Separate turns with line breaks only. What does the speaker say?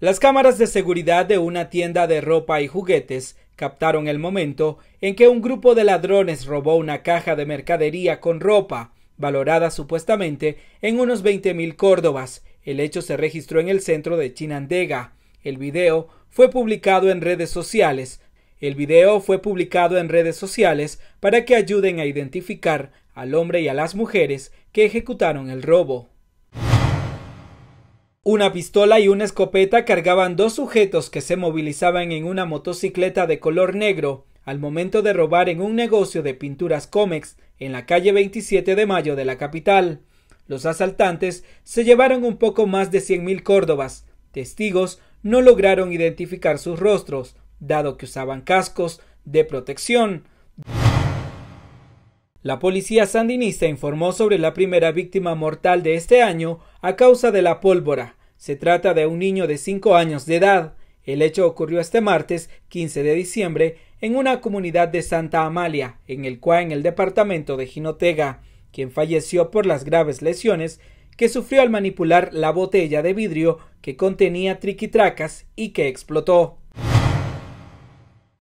Las cámaras de seguridad de una tienda de ropa y juguetes captaron el momento en que un grupo de ladrones robó una caja de mercadería con ropa, valorada supuestamente en unos 20.000 mil córdobas. El hecho se registró en el centro de Chinandega. El video fue publicado en redes sociales. El video fue publicado en redes sociales para que ayuden a identificar al hombre y a las mujeres que ejecutaron el robo. Una pistola y una escopeta cargaban dos sujetos que se movilizaban en una motocicleta de color negro al momento de robar en un negocio de pinturas cómex en la calle 27 de mayo de la capital. Los asaltantes se llevaron un poco más de 100.000 córdobas. Testigos no lograron identificar sus rostros, dado que usaban cascos de protección. La policía sandinista informó sobre la primera víctima mortal de este año a causa de la pólvora, se trata de un niño de cinco años de edad. El hecho ocurrió este martes 15 de diciembre en una comunidad de Santa Amalia, en el cual en el departamento de Jinotega, quien falleció por las graves lesiones que sufrió al manipular la botella de vidrio que contenía triquitracas y que explotó.